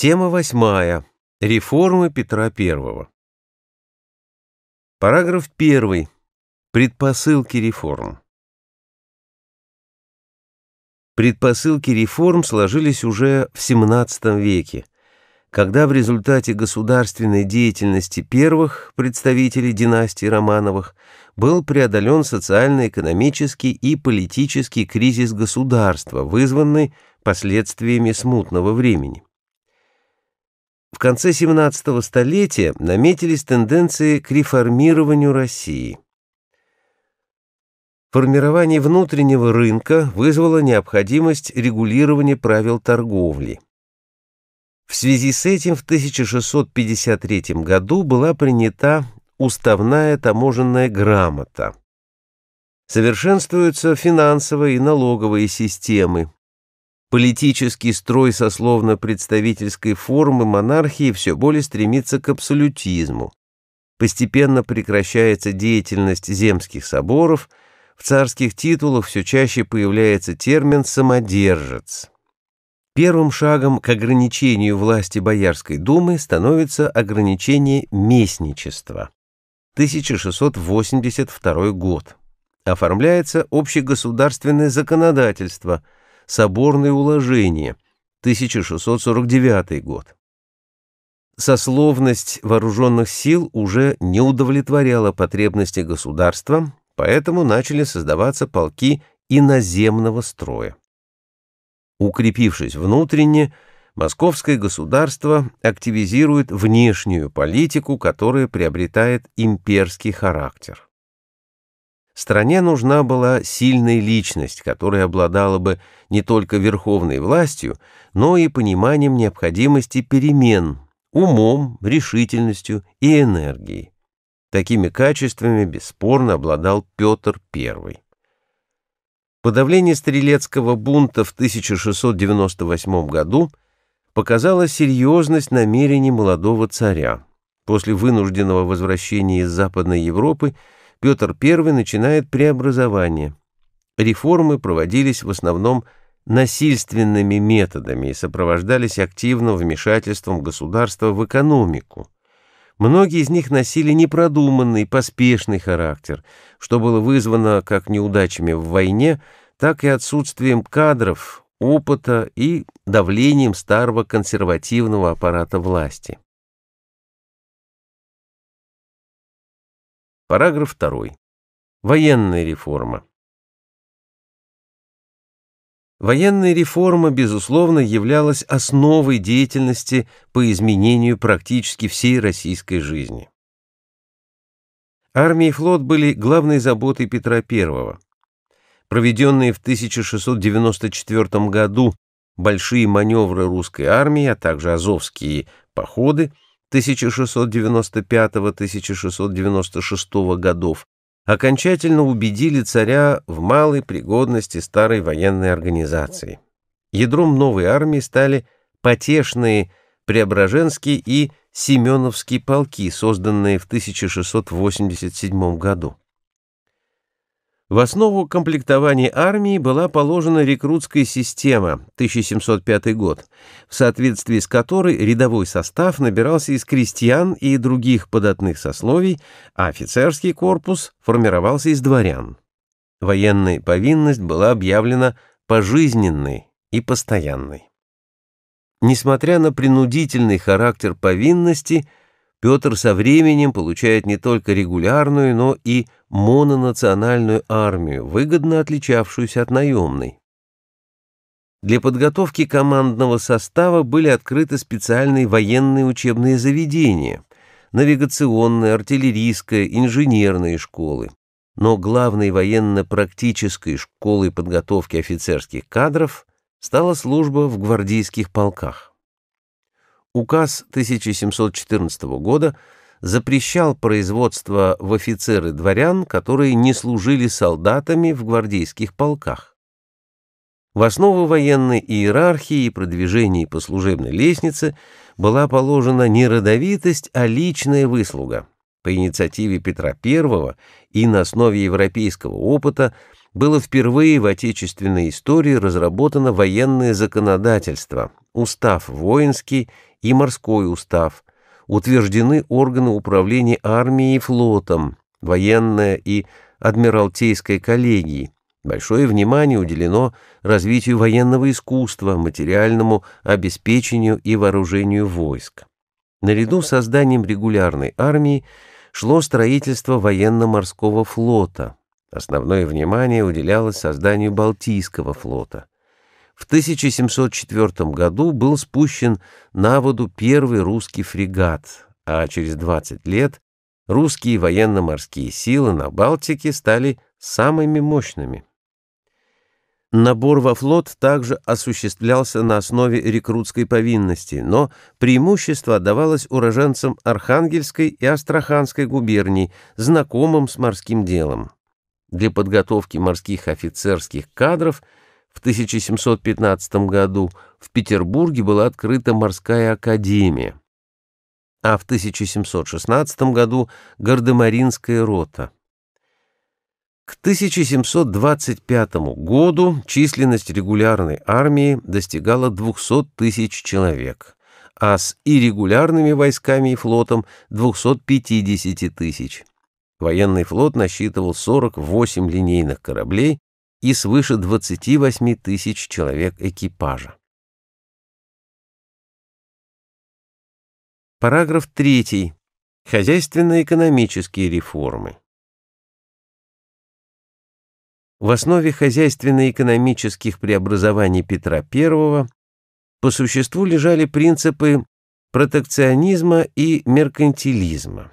Тема восьмая. Реформы Петра Первого. Параграф первый. Предпосылки реформ. Предпосылки реформ сложились уже в XVII веке, когда в результате государственной деятельности первых представителей династии Романовых был преодолен социально-экономический и политический кризис государства, вызванный последствиями смутного времени. В конце 17 столетия наметились тенденции к реформированию России. Формирование внутреннего рынка вызвало необходимость регулирования правил торговли. В связи с этим в 1653 году была принята уставная таможенная грамота. Совершенствуются финансовые и налоговые системы, Политический строй сословно-представительской формы монархии все более стремится к абсолютизму. Постепенно прекращается деятельность земских соборов, в царских титулах все чаще появляется термин «самодержец». Первым шагом к ограничению власти Боярской думы становится ограничение местничества. 1682 год. Оформляется общегосударственное законодательство – соборные уложения, 1649 год. Сословность вооруженных сил уже не удовлетворяла потребности государства, поэтому начали создаваться полки иноземного строя. Укрепившись внутренне, московское государство активизирует внешнюю политику, которая приобретает имперский характер. Стране нужна была сильная личность, которая обладала бы не только верховной властью, но и пониманием необходимости перемен, умом, решительностью и энергией. Такими качествами бесспорно обладал Петр I. Подавление Стрелецкого бунта в 1698 году показало серьезность намерений молодого царя. После вынужденного возвращения из Западной Европы Петр I начинает преобразование. Реформы проводились в основном насильственными методами и сопровождались активным вмешательством государства в экономику. Многие из них носили непродуманный, поспешный характер, что было вызвано как неудачами в войне, так и отсутствием кадров, опыта и давлением старого консервативного аппарата власти. Параграф 2. Военная реформа. Военная реформа, безусловно, являлась основой деятельности по изменению практически всей российской жизни. Армия и флот были главной заботой Петра I. Проведенные в 1694 году большие маневры русской армии, а также азовские походы – 1695-1696 годов окончательно убедили царя в малой пригодности старой военной организации. Ядром новой армии стали потешные Преображенский и Семеновский полки, созданные в 1687 году. В основу комплектования армии была положена рекрутская система 1705 год, в соответствии с которой рядовой состав набирался из крестьян и других податных сословий, а офицерский корпус формировался из дворян. Военная повинность была объявлена пожизненной и постоянной. Несмотря на принудительный характер повинности, Петр со временем получает не только регулярную, но и мононациональную армию, выгодно отличавшуюся от наемной. Для подготовки командного состава были открыты специальные военные учебные заведения, навигационные, артиллерийские, инженерные школы. Но главной военно-практической школой подготовки офицерских кадров стала служба в гвардейских полках. Указ 1714 года запрещал производство в офицеры дворян, которые не служили солдатами в гвардейских полках. В основу военной иерархии и продвижении по служебной лестнице была положена не родовитость, а личная выслуга. По инициативе Петра I и на основе европейского опыта – было впервые в отечественной истории разработано военное законодательство, устав воинский и морской устав, утверждены органы управления армией и флотом, военная и адмиралтейской коллегии. Большое внимание уделено развитию военного искусства, материальному обеспечению и вооружению войск. Наряду с созданием регулярной армии шло строительство военно-морского флота – Основное внимание уделялось созданию Балтийского флота. В 1704 году был спущен на воду первый русский фрегат, а через 20 лет русские военно-морские силы на Балтике стали самыми мощными. Набор во флот также осуществлялся на основе рекрутской повинности, но преимущество давалось уроженцам Архангельской и Астраханской губерний, знакомым с морским делом для подготовки морских офицерских кадров в 1715 году в Петербурге была открыта морская академия, а в 1716 году Гардемаринская рота. К 1725 году численность регулярной армии достигала 200 тысяч человек, а с иррегулярными войсками и флотом 250 тысяч. Военный флот насчитывал 48 линейных кораблей и свыше 28 тысяч человек экипажа. Параграф 3. Хозяйственно-экономические реформы. В основе хозяйственно-экономических преобразований Петра I по существу лежали принципы протекционизма и меркантилизма.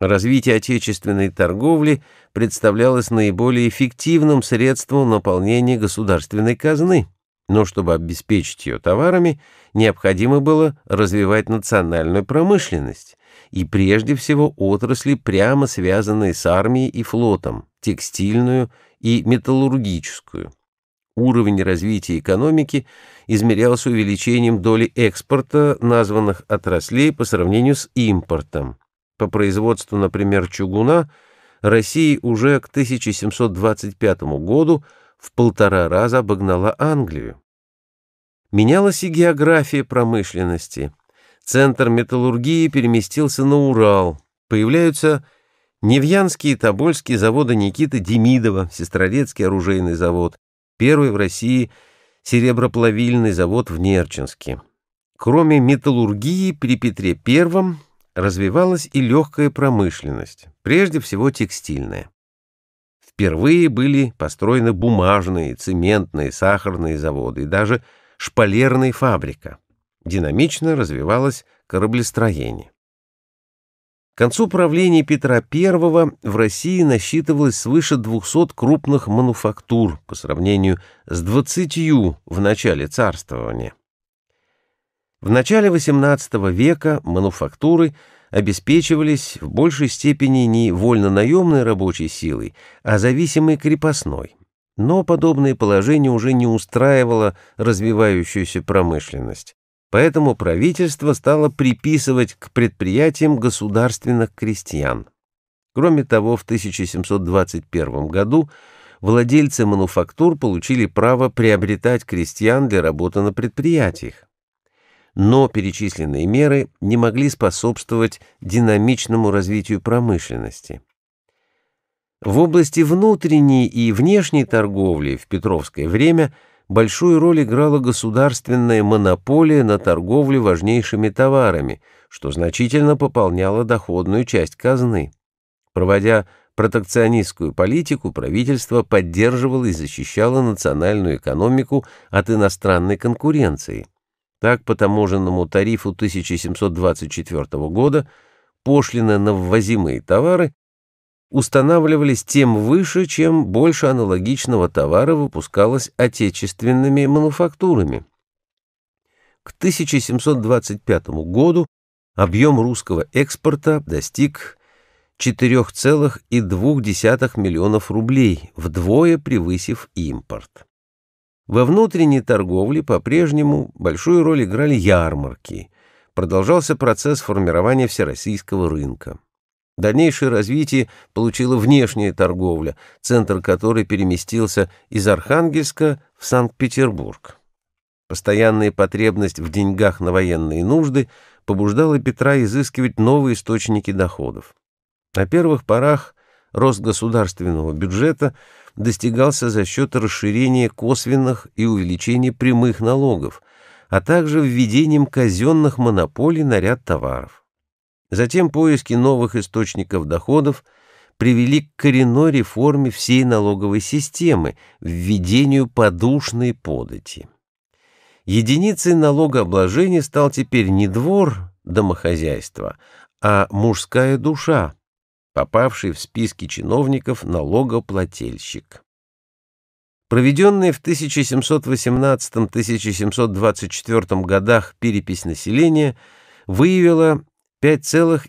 Развитие отечественной торговли представлялось наиболее эффективным средством наполнения государственной казны, но чтобы обеспечить ее товарами, необходимо было развивать национальную промышленность и прежде всего отрасли, прямо связанные с армией и флотом, текстильную и металлургическую. Уровень развития экономики измерялся увеличением доли экспорта названных отраслей по сравнению с импортом по производству, например, чугуна, Россия уже к 1725 году в полтора раза обогнала Англию. Менялась и география промышленности. Центр металлургии переместился на Урал. Появляются Невьянские и Тобольские заводы Никиты Демидова, Сестрорецкий оружейный завод, первый в России сереброплавильный завод в Нерчинске. Кроме металлургии при Петре Первом развивалась и легкая промышленность, прежде всего текстильная. Впервые были построены бумажные, цементные, сахарные заводы и даже шпалерная фабрика. Динамично развивалось кораблестроение. К концу правления Петра I в России насчитывалось свыше 200 крупных мануфактур по сравнению с 20 в начале царствования. В начале XVIII века мануфактуры обеспечивались в большей степени не вольно-наемной рабочей силой, а зависимой крепостной. Но подобное положение уже не устраивало развивающуюся промышленность. Поэтому правительство стало приписывать к предприятиям государственных крестьян. Кроме того, в 1721 году владельцы мануфактур получили право приобретать крестьян для работы на предприятиях но перечисленные меры не могли способствовать динамичному развитию промышленности. В области внутренней и внешней торговли в Петровское время большую роль играла государственная монополия на торговлю важнейшими товарами, что значительно пополняло доходную часть казны. Проводя протекционистскую политику, правительство поддерживало и защищало национальную экономику от иностранной конкуренции – так, по таможенному тарифу 1724 года пошлины на ввозимые товары устанавливались тем выше, чем больше аналогичного товара выпускалось отечественными мануфактурами. К 1725 году объем русского экспорта достиг 4,2 миллионов рублей, вдвое превысив импорт. Во внутренней торговле по-прежнему большую роль играли ярмарки. Продолжался процесс формирования всероссийского рынка. Дальнейшее развитие получила внешняя торговля, центр которой переместился из Архангельска в Санкт-Петербург. Постоянная потребность в деньгах на военные нужды побуждала Петра изыскивать новые источники доходов. На первых порах Рост государственного бюджета достигался за счет расширения косвенных и увеличения прямых налогов, а также введением казенных монополий на ряд товаров. Затем поиски новых источников доходов привели к коренной реформе всей налоговой системы, введению подушной подати. Единицей налогообложения стал теперь не двор домохозяйства, а мужская душа – попавший в списки чиновников налогоплательщик. Проведенная в 1718-1724 годах перепись населения выявила 5,4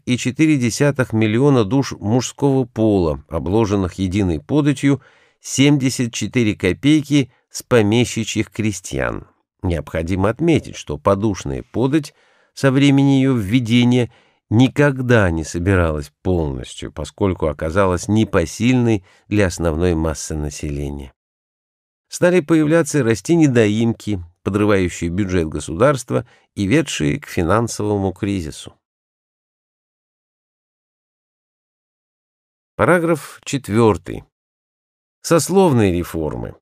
миллиона душ мужского пола, обложенных единой податью 74 копейки с помещичьих крестьян. Необходимо отметить, что подушная подать со времени ее введения – никогда не собиралась полностью, поскольку оказалась непосильной для основной массы населения. Стали появляться и расти недоимки, подрывающие бюджет государства и ведшие к финансовому кризису. Параграф 4. Сословные реформы.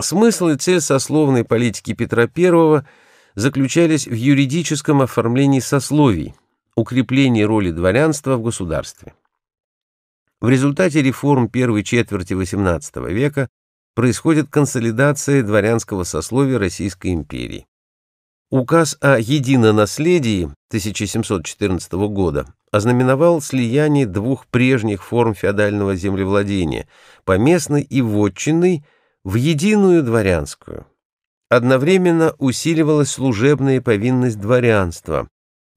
Смысл и цель сословной политики Петра I – заключались в юридическом оформлении сословий, укреплении роли дворянства в государстве. В результате реформ первой четверти XVIII века происходит консолидация дворянского сословия Российской империи. Указ о единонаследии 1714 года ознаменовал слияние двух прежних форм феодального землевладения – поместной и вотчинной – в единую дворянскую – Одновременно усиливалась служебная повинность дворянства.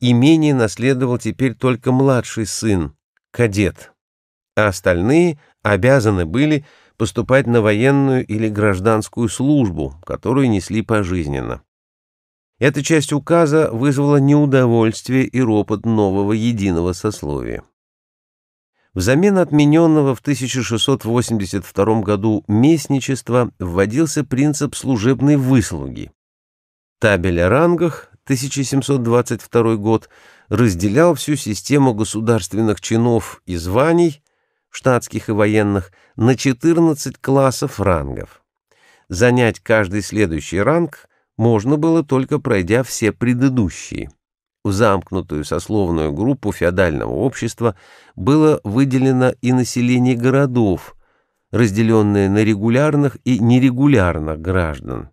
Имение наследовал теперь только младший сын, кадет, а остальные обязаны были поступать на военную или гражданскую службу, которую несли пожизненно. Эта часть указа вызвала неудовольствие и ропот нового единого сословия. Взамен отмененного в 1682 году местничества вводился принцип служебной выслуги. Табель о рангах 1722 год разделял всю систему государственных чинов и званий, штатских и военных, на 14 классов рангов. Занять каждый следующий ранг можно было только пройдя все предыдущие – в замкнутую сословную группу феодального общества было выделено и население городов, разделенное на регулярных и нерегулярных граждан.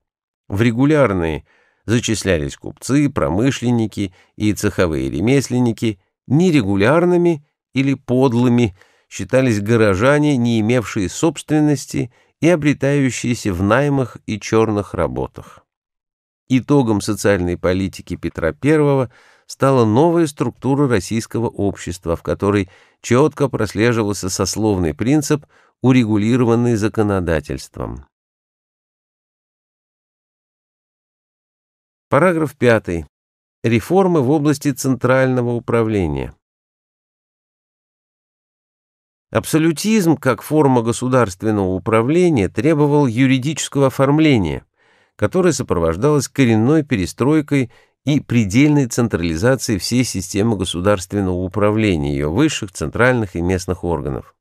В регулярные зачислялись купцы, промышленники и цеховые ремесленники, нерегулярными или подлыми считались горожане, не имевшие собственности и обретающиеся в наймах и черных работах. Итогом социальной политики Петра I стала новая структура российского общества, в которой четко прослеживался сословный принцип, урегулированный законодательством. Параграф 5. Реформы в области центрального управления. Абсолютизм как форма государственного управления требовал юридического оформления, которая сопровождалась коренной перестройкой и предельной централизацией всей системы государственного управления ее высших, центральных и местных органов.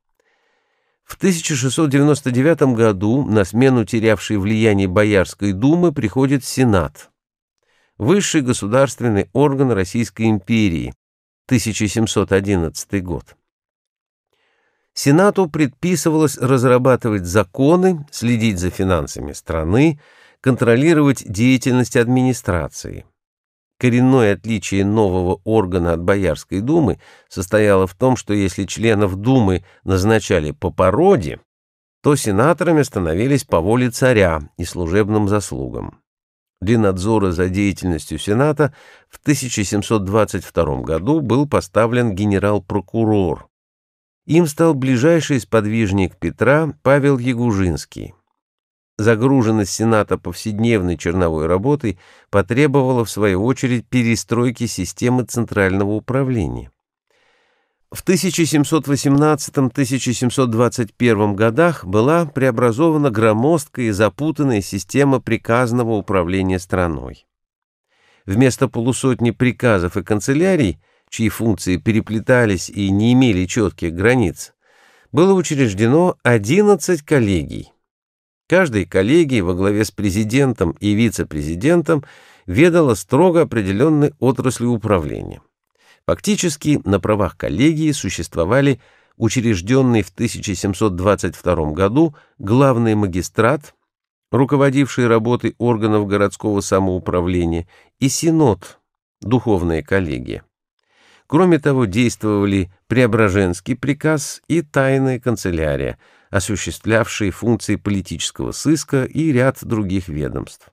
В 1699 году на смену терявшей влияние Боярской думы приходит Сенат, высший государственный орган Российской империи, 1711 год. Сенату предписывалось разрабатывать законы, следить за финансами страны, контролировать деятельность администрации. Коренное отличие нового органа от Боярской думы состояло в том, что если членов думы назначали по породе, то сенаторами становились по воле царя и служебным заслугам. Для надзора за деятельностью Сената в 1722 году был поставлен генерал-прокурор. Им стал ближайший сподвижник Петра Павел Ягужинский загруженность Сената повседневной черновой работой потребовала, в свою очередь, перестройки системы центрального управления. В 1718-1721 годах была преобразована громоздкая и запутанная система приказного управления страной. Вместо полусотни приказов и канцелярий, чьи функции переплетались и не имели четких границ, было учреждено 11 коллегий – Каждой коллегии во главе с президентом и вице-президентом ведала строго определенной отраслью управления. Фактически на правах коллегии существовали учрежденный в 1722 году главный магистрат, руководивший работой органов городского самоуправления, и синод, духовная коллегия. Кроме того, действовали Преображенский приказ и тайная канцелярия – осуществлявшие функции политического сыска и ряд других ведомств.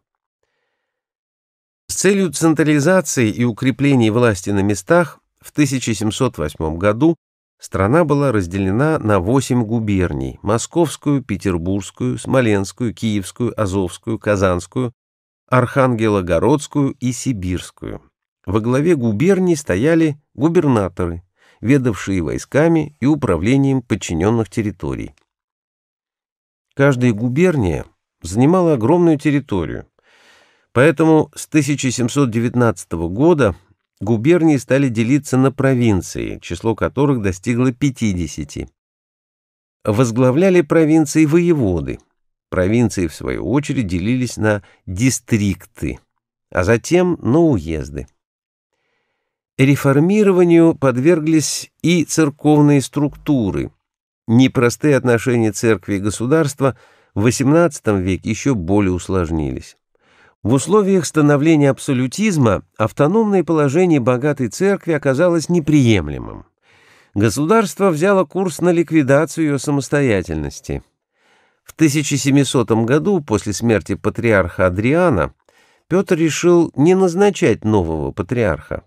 С целью централизации и укрепления власти на местах в 1708 году страна была разделена на 8 губерний – Московскую, Петербургскую, Смоленскую, Киевскую, Азовскую, Казанскую, Архангелогородскую и Сибирскую. Во главе губерний стояли губернаторы, ведавшие войсками и управлением подчиненных территорий. Каждая губерния занимала огромную территорию, поэтому с 1719 года губернии стали делиться на провинции, число которых достигло 50. Возглавляли провинции воеводы. Провинции, в свою очередь, делились на дистрикты, а затем на уезды. Реформированию подверглись и церковные структуры, Непростые отношения церкви и государства в XVIII веке еще более усложнились. В условиях становления абсолютизма автономное положение богатой церкви оказалось неприемлемым. Государство взяло курс на ликвидацию ее самостоятельности. В 1700 году, после смерти патриарха Адриана, Петр решил не назначать нового патриарха.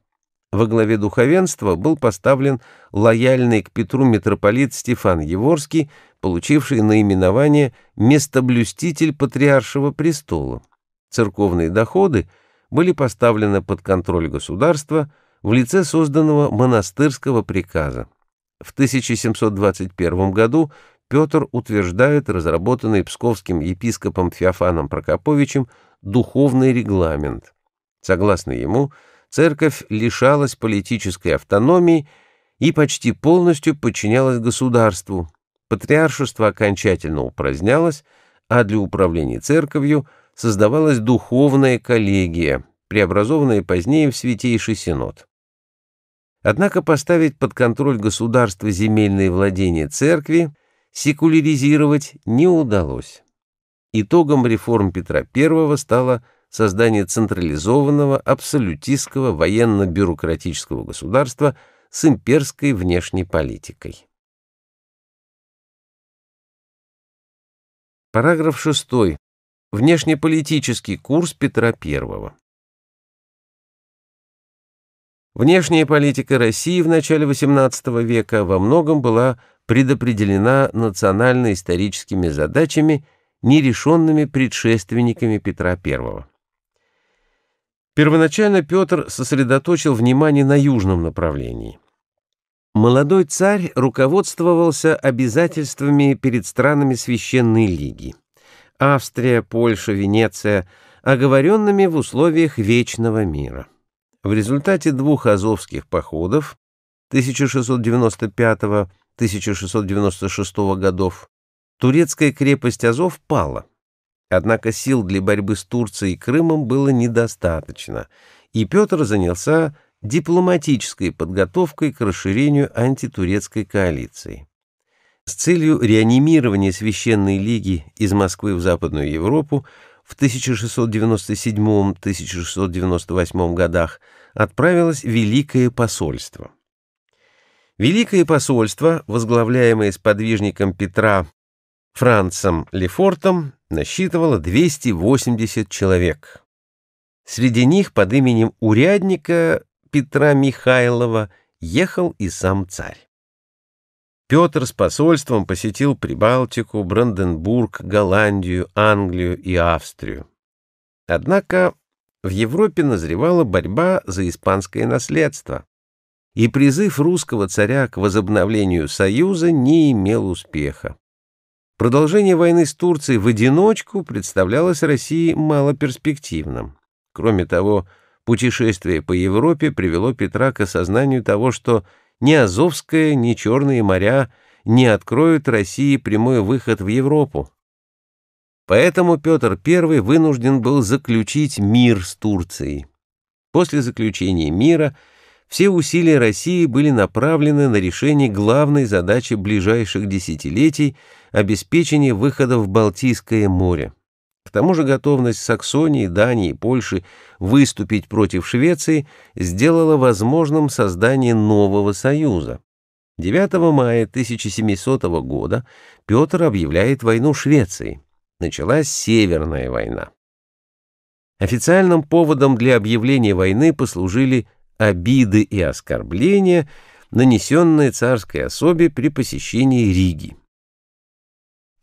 Во главе духовенства был поставлен лояльный к Петру митрополит Стефан Еворский, получивший наименование «местоблюститель патриаршего престола». Церковные доходы были поставлены под контроль государства в лице созданного монастырского приказа. В 1721 году Петр утверждает разработанный псковским епископом Феофаном Прокоповичем духовный регламент. Согласно ему, церковь лишалась политической автономии и почти полностью подчинялась государству. Патриаршество окончательно упразднялось, а для управления церковью создавалась духовная коллегия, преобразованная позднее в Святейший Синод. Однако поставить под контроль государства земельные владения церкви секуляризировать не удалось. Итогом реформ Петра I стало создание централизованного, абсолютистского военно-бюрократического государства с имперской внешней политикой. Параграф 6. Внешнеполитический курс Петра I. Внешняя политика России в начале XVIII века во многом была предопределена национально-историческими задачами, нерешенными предшественниками Петра I. Первоначально Петр сосредоточил внимание на южном направлении. Молодой царь руководствовался обязательствами перед странами Священной Лиги – Австрия, Польша, Венеция – оговоренными в условиях вечного мира. В результате двух азовских походов 1695-1696 годов турецкая крепость Азов пала – Однако сил для борьбы с Турцией и Крымом было недостаточно, и Петр занялся дипломатической подготовкой к расширению антитурецкой коалиции. С целью реанимирования Священной Лиги из Москвы в Западную Европу в 1697-1698 годах отправилось Великое посольство. Великое посольство, возглавляемое сподвижником Петра Францем Лефортом насчитывало 280 человек. Среди них под именем урядника Петра Михайлова ехал и сам царь. Петр с посольством посетил Прибалтику, Бранденбург, Голландию, Англию и Австрию. Однако в Европе назревала борьба за испанское наследство, и призыв русского царя к возобновлению союза не имел успеха. Продолжение войны с Турцией в одиночку представлялось России малоперспективным. Кроме того, путешествие по Европе привело Петра к осознанию того, что ни Азовское, ни Черные моря не откроют России прямой выход в Европу. Поэтому Петр I вынужден был заключить мир с Турцией. После заключения мира все усилия России были направлены на решение главной задачи ближайших десятилетий – обеспечение выхода в Балтийское море. К тому же готовность Саксонии, Дании и Польши выступить против Швеции сделала возможным создание нового союза. 9 мая 1700 года Петр объявляет войну Швеции. Началась Северная война. Официальным поводом для объявления войны послужили обиды и оскорбления, нанесенные царской особе при посещении Риги.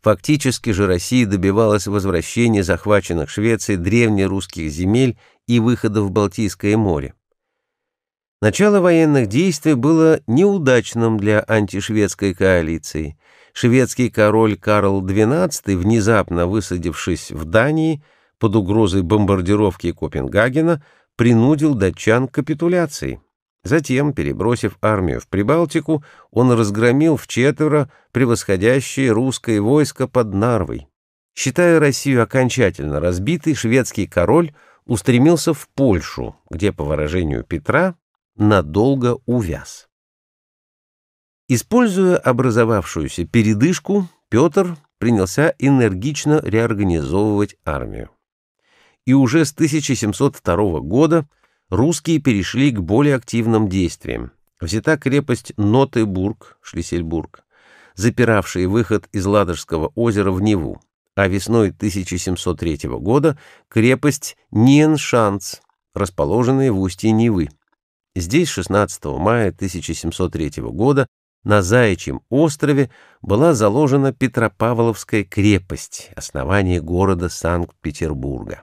Фактически же Россия добивалась возвращения захваченных Швецией древнерусских земель и выхода в Балтийское море. Начало военных действий было неудачным для антишведской коалиции. Шведский король Карл XII, внезапно высадившись в Дании под угрозой бомбардировки Копенгагена, принудил датчан к капитуляции. Затем, перебросив армию в Прибалтику, он разгромил в четверо превосходящее русское войско под Нарвой. Считая Россию окончательно разбитой, шведский король устремился в Польшу, где, по выражению Петра, надолго увяз. Используя образовавшуюся передышку, Петр принялся энергично реорганизовывать армию. И уже с 1702 года русские перешли к более активным действиям. Взята крепость Нотебург, Шлиссельбург, запиравшая выход из Ладожского озера в Неву, а весной 1703 года крепость Ниеншанц, расположенная в устье Невы. Здесь 16 мая 1703 года на Заячьем острове была заложена Петропавловская крепость, основание города Санкт-Петербурга.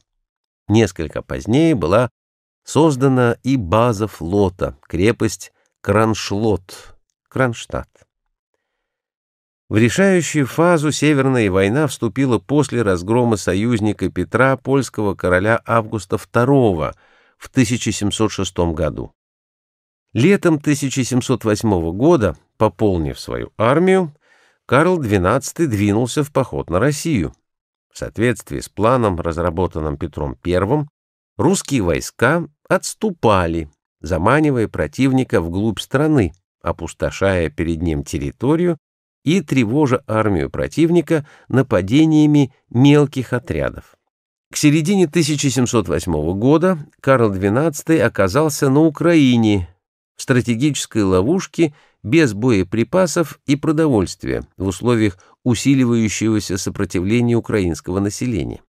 Несколько позднее была Создана и база флота, крепость Кроншлот, Кронштадт. В решающую фазу Северная война вступила после разгрома союзника Петра польского короля Августа II в 1706 году. Летом 1708 года, пополнив свою армию, Карл XII двинулся в поход на Россию. В соответствии с планом, разработанным Петром I, русские войска отступали, заманивая противника вглубь страны, опустошая перед ним территорию и тревожа армию противника нападениями мелких отрядов. К середине 1708 года Карл XII оказался на Украине в стратегической ловушке без боеприпасов и продовольствия в условиях усиливающегося сопротивления украинского населения.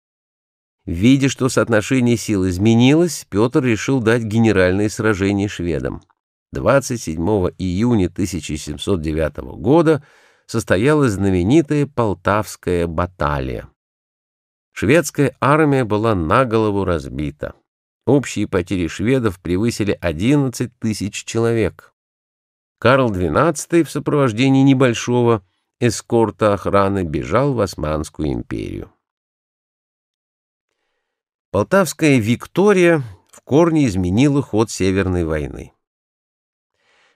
Видя, что соотношение сил изменилось, Петр решил дать генеральное сражение шведам. 27 июня 1709 года состоялась знаменитая Полтавская баталия. Шведская армия была на голову разбита. Общие потери шведов превысили 11 тысяч человек. Карл XII в сопровождении небольшого эскорта охраны бежал в Османскую империю. Полтавская Виктория в корне изменила ход Северной войны.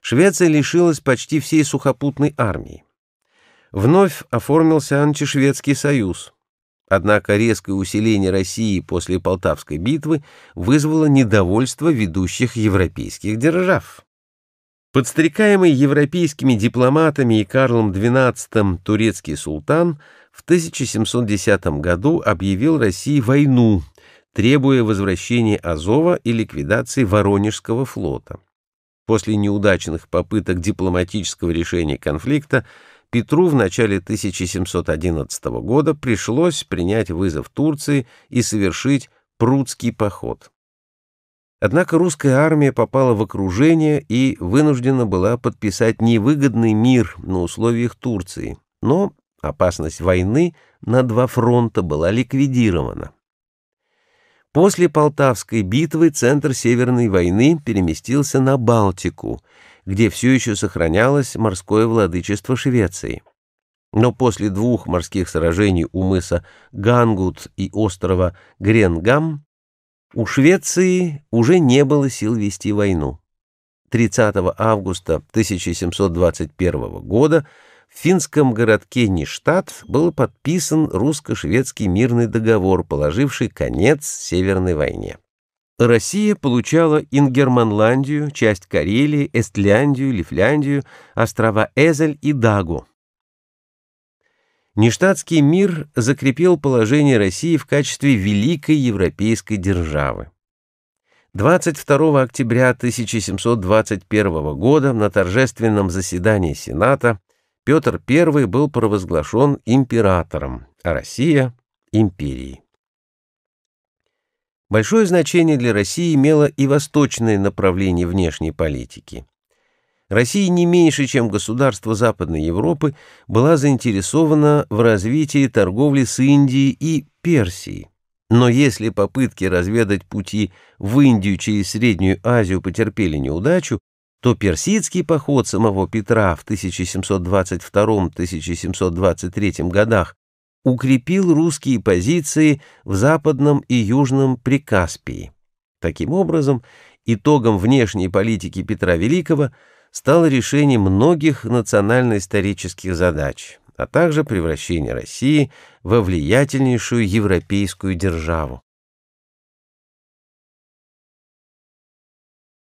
Швеция лишилась почти всей сухопутной армии. Вновь оформился антишведский союз. Однако резкое усиление России после Полтавской битвы вызвало недовольство ведущих европейских держав. Подстрекаемый европейскими дипломатами и Карлом XII турецкий султан в 1710 году объявил России войну требуя возвращения Азова и ликвидации Воронежского флота. После неудачных попыток дипломатического решения конфликта Петру в начале 1711 года пришлось принять вызов Турции и совершить Прудский поход. Однако русская армия попала в окружение и вынуждена была подписать невыгодный мир на условиях Турции, но опасность войны на два фронта была ликвидирована. После Полтавской битвы центр Северной войны переместился на Балтику, где все еще сохранялось морское владычество Швеции. Но после двух морских сражений у мыса Гангут и острова Гренгам у Швеции уже не было сил вести войну. 30 августа 1721 года в финском городке Ништадт был подписан русско-шведский мирный договор, положивший конец Северной войне. Россия получала Ингерманландию, часть Карелии, Эстляндию, Лифляндию, острова Эзель и Дагу. Ништадтский мир закрепил положение России в качестве великой европейской державы. 22 октября 1721 года на торжественном заседании Сената Петр I был провозглашен императором, а Россия — империей. Большое значение для России имело и восточное направление внешней политики. Россия не меньше, чем государство Западной Европы, была заинтересована в развитии торговли с Индией и Персией. Но если попытки разведать пути в Индию через Среднюю Азию потерпели неудачу, то персидский поход самого Петра в 1722-1723 годах укрепил русские позиции в Западном и Южном Прикаспии. Таким образом, итогом внешней политики Петра Великого стало решение многих национально-исторических задач, а также превращение России во влиятельнейшую европейскую державу.